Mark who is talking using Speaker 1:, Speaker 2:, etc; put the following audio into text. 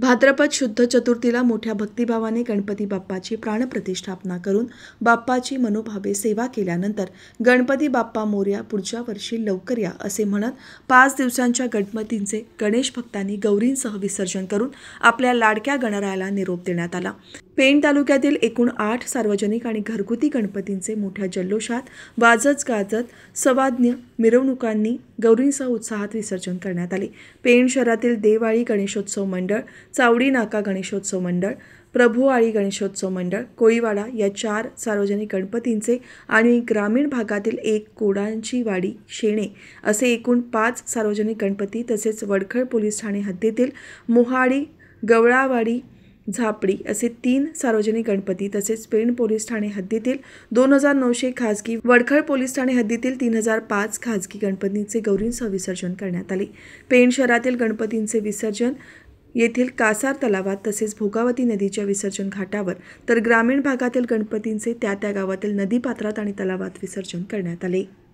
Speaker 1: भाद्रपद शुद्ध चतुर्थीला मोठ्या भक्तिभावाने गणपती बाप्पाची प्राणप्रतिष्ठापना करून बाप्पाची मनोभावे सेवा केल्यानंतर गणपती बाप्पा मोर्या पुढच्या वर्षी लवकर या असे म्हणत पाच दिवसांच्या गणपतींचे गणेश भक्तांनी गौरींसह विसर्जन करून आपल्या लाडक्या गणरायाला निरोप देण्यात आला पेण तालुक्यातील एकूण आठ सार्वजनिक आणि घरगुती गणपतींचे मोठ्या जल्लोषात वाजत गाजत सवाज्ञ मिरवणुकांनी गौरींसह उत्साहात विसर्जन करण्यात आले पेण शहरातील देवाळी गणेशोत्सव मंडळ चावडी नाका गणेशोत्सव मंडळ प्रभुआळी गणेशोत्सव मंडळ कोळीवाडा या चार सार्वजनिक गणपतींचे आणि ग्रामीण भागातील एक कोडांची वाडी शेणे असे एकूण पाच सार्वजनिक गणपती तसेच वडखळ पोलीस ठाणे हद्दीतील मोहाडी गवळावाडी झापडी असे तीन सार्वजनिक गणपती तसेच पेण पोलीस ठाणे हद्दीतील दोन हजार नऊशे खाजगी वडखळ पोलीस ठाणे हद्दीतील तीन हजार पाच खाजगी गणपतींचे गौरींसह विसर्जन करण्यात आले पेण शहरातील गणपतींचे विसर्जन येथील कासार तलावात तसेच भोगावती नदीच्या विसर्जन घाटावर तर ग्रामीण भागातील गणपतींचे त्या त्या गावातील नदीपात्रात आणि तलावात विसर्जन करण्यात आले